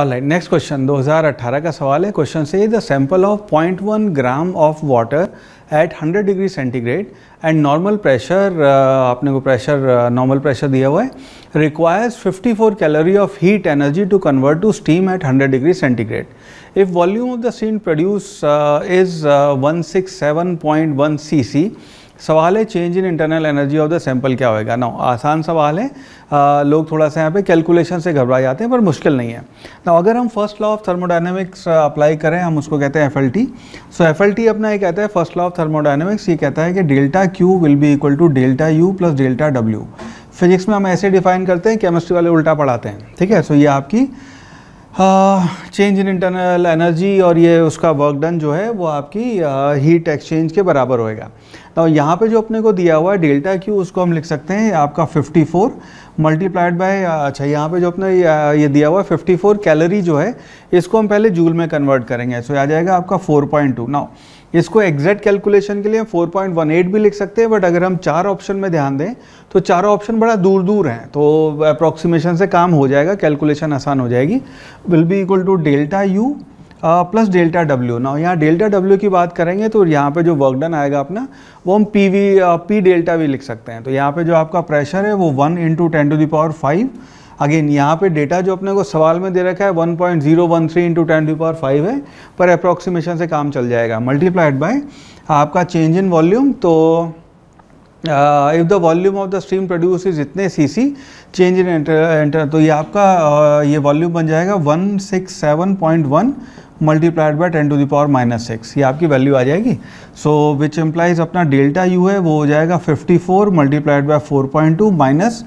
alright next question 2018 का सवाल है question says the sample of 0.1 gram of water at 100 degree centigrade and normal pressure आपने को pressure normal pressure दिया हुआ है requires 54 calorie of heat energy to convert to steam at 100 degree centigrade if volume of the steam produce is one 167.1 cc सवाल है change in internal energy of the sample क्या होएगा ना आसान सवाल है आ, लोग थोड़ा सा यहाँ पे कैलकुलेशन से घबरा जाते हैं पर मुश्किल नहीं है ना अगर हम first law of thermodynamics apply करें हम उसको कहते हैं F L T so F L T अपना ये कहता है फर्स्ट लॉ ऑफ थर्मोडाइनमिक्स ये कहता है कि delta Q will be equal to delta U plus delta W physics में हम ऐसे डिफाइन करते हैं केमिस्ट्री वाले उल्टा पढ़ाते हैं ठीक है सो so, ये आपकी चेंज इन इंटरनल एनर्जी और ये उसका वर्क डन जो है वो आपकी हीट एक्सचेंज के बराबर होएगा तो यहाँ पे जो अपने को दिया हुआ है डेल्टा क्यू उसको हम लिख सकते हैं आपका 54 फोर मल्टीप्लाइड बाय अच्छा यहाँ पे जो अपने ये दिया हुआ है 54 कैलोरी जो है इसको हम पहले जूल में कन्वर्ट करेंगे सो so, आ जाएगा आपका 4.2 नाउ इसको एग्जैक्ट कैलकुलेशन के लिए हम 4.18 भी लिख सकते हैं बट अगर हम चार ऑप्शन में ध्यान दें तो चारों ऑप्शन बड़ा दूर दूर हैं तो अप्रॉक्सीमेशन से काम हो जाएगा कैलकुलेशन आसान हो जाएगी will be equal to delta U plus delta W ना यहाँ डेल्टा डब्ल्यू की बात करेंगे तो यहाँ पे जो वर्क डन आएगा अपना वो हम पी वी पी डेल्टा भी लिख सकते हैं तो यहाँ पे जो आपका प्रेशर है वो one into ten to the power five again यहाँ पे डेटा जो अपने को सवाल में दे रखा है 1.013 point zero one three into ten to power five है पर अप्रोक्सीमेशन से काम चल जाएगा मल्टीप्लाइड बाय आपका चेंज इन वॉल्यूम तो if the volume of the stream produce is इतने C C change in enter तो ये आपका uh, ये वॉल्यूम बन जाएगा one six seven point one multiplied by ten to the power minus six ये आपकी वैल्यू आ जाएगी सो विच एम्प्लाइज अपना डेल्टा यू है वो हो जाएगा fifty four multiplied by four point two minus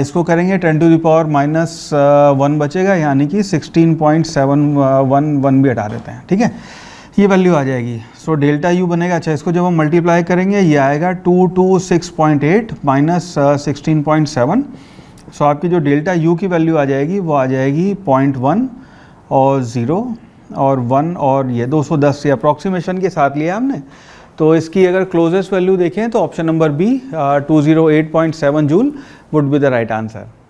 इसको करेंगे ten to the power minus one बचेगा यानी कि sixteen point seven one one भी हटा देते हैं ठीक है ये वैल्यू आ जाएगी सो डेल्टा यू बनेगा अच्छा इसको जब हम मल्टीप्लाई करेंगे ये आएगा two two six point eight minus sixteen point seven so आपकी जो डेल्टा यू की वैल्यू आ जाएगी वो आ जाएगी पॉइंट वन और ज़ीरो और वन और ये दो सौ दस अप्रॉक्सीमेशन के साथ लिया हमने तो इसकी अगर क्लोजेस्ट वैल्यू देखें तो option number B two zero eight point seven joule would be the right answer